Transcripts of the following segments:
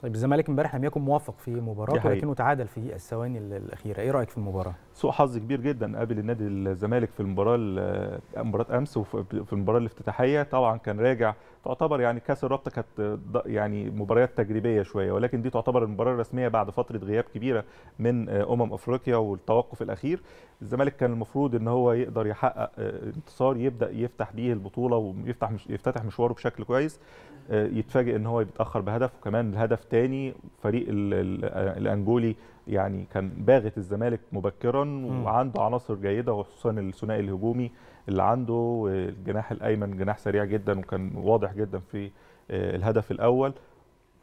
طيب الزمالك امبارح لم يكن موفق في مباراته ولكنه تعادل في الثواني الاخيره ايه رايك في المباراه سوء حظ كبير جدا قابل النادي الزمالك في المباراه مباراه امس وفي المباراه الافتتاحيه طبعا كان راجع تعتبر يعني كاس الرابطه كانت يعني مباريات تجريبيه شويه ولكن دي تعتبر المباراه الرسميه بعد فتره غياب كبيره من امم افريقيا والتوقف الاخير الزمالك كان المفروض ان هو يقدر يحقق آه، انتصار يبدا يفتح بيه البطوله ويفتح مش يفتتح مشواره بشكل كويس آه، يتفاجئ ان هو بيتاخر بهدف وكمان الهدف تاني فريق آه، الانجولي يعني كان باغت الزمالك مبكرا وعنده عناصر جيده وخصوصا الثنائي الهجومي اللي عنده الجناح الايمن جناح سريع جدا وكان واضح واضح جدا في آه، الهدف الاول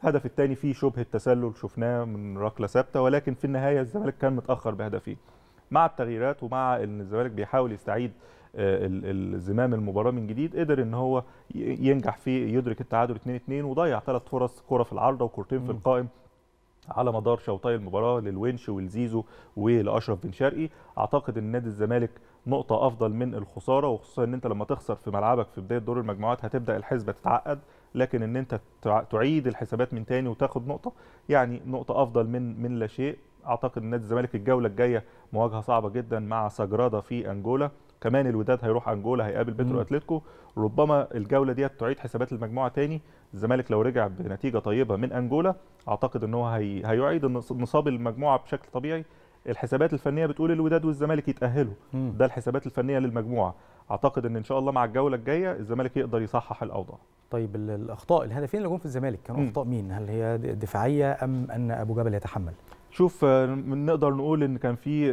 الهدف الثاني فيه شبه التسلل شفناه من ركله ثابته ولكن في النهايه الزمالك كان متاخر بهدفين مع التغييرات ومع ان الزمالك بيحاول يستعيد آه، الزمام المباراه من جديد قدر ان هو ينجح في يدرك التعادل 2-2 وضيع ثلاث فرص كره في العارضه وكورتين في القائم على مدار شوطي المباراه للونش والزيزو ولاشرف بن شرقي اعتقد ان نادي الزمالك نقطه افضل من الخساره وخصوصا ان انت لما تخسر في ملعبك في بدايه دور المجموعات هتبدا الحسبه تتعقد لكن ان انت تعيد الحسابات من تاني وتاخد نقطه يعني نقطه افضل من من لا شيء اعتقد ان نادي الزمالك الجوله الجايه مواجهه صعبه جدا مع ساجرادا في انجولا كمان الوداد هيروح انجولا هيقابل بترو اتلتيكو ربما الجوله ديت تعيد حسابات المجموعه تاني الزمالك لو رجع بنتيجه طيبه من انجولا اعتقد ان هو هي... هيعيد نصاب المجموعه بشكل طبيعي الحسابات الفنيه بتقول الوداد والزمالك يتاهلوا مم. ده الحسابات الفنيه للمجموعه اعتقد ان ان شاء الله مع الجوله الجايه الزمالك يقدر يصحح الاوضاع طيب الاخطاء الهدفين اللي جم في الزمالك كانوا اخطاء مين هل هي دفاعيه ام ان ابو جبل يتحمل شوف آه، نقدر نقول ان كان في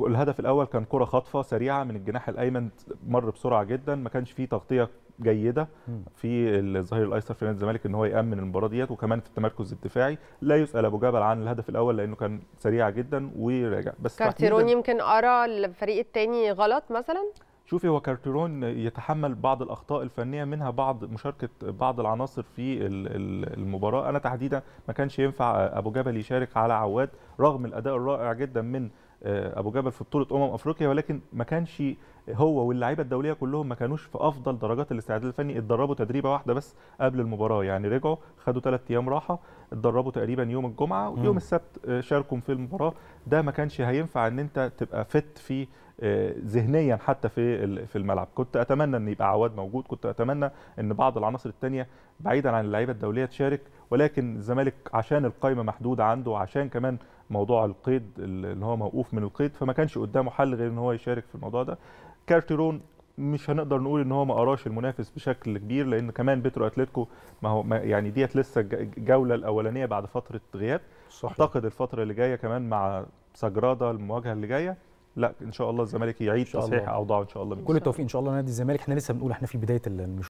الهدف الاول كان كره خاطفه سريعه من الجناح الايمن مر بسرعه جدا ما كانش فيه تغطيه جيده في الظهير الايسر في نادي الزمالك ان هو يامن المباراه ديت وكمان في التمركز الدفاعي لا يسال ابو جبل عن الهدف الاول لانه كان سريع جدا وراجع بس كارتيروني يمكن ارى الفريق الثاني غلط مثلا شوفي هو كارتيرون يتحمل بعض الاخطاء الفنيه منها بعض مشاركه بعض العناصر في المباراه انا تحديدا ما كانش ينفع ابو جبل يشارك على عواد رغم الاداء الرائع جدا من آه، ابو جبل في بطوله امم افريقيا ولكن ما كانش هو واللعيبه الدوليه كلهم ما كانوش في افضل درجات الاستعداد الفني اتدربوا تدريبه واحده بس قبل المباراه يعني رجعوا خدوا ثلاث ايام راحه اتدربوا تقريبا يوم الجمعه ويوم السبت آه، شاركوا في المباراه ده ما كانش هينفع ان انت تبقى فت في آه، ذهنيا حتى في في الملعب كنت اتمنى ان يبقى عواد موجود كنت اتمنى ان بعض العناصر الثانيه بعيدا عن اللعيبه الدوليه تشارك ولكن الزمالك عشان القايمه محدوده عنده عشان كمان موضوع القيد اللي هو موقوف من القيد فما كانش قدامه حل غير ان هو يشارك في الموضوع ده كارتيرون مش هنقدر نقول ان هو ما قراش المنافس بشكل كبير لان كمان بيترو اتلتيكو ما هو ما يعني ديت لسه الجوله الاولانيه بعد فتره غياب صحيح. اعتقد الفتره اللي جايه كمان مع سجرادا المواجهه اللي جايه لا ان شاء الله الزمالك يعيد تصحيح اوضاعه ان شاء الله كل التوفيق ان شاء الله نادي الزمالك احنا لسه بنقول احنا في بدايه المشوار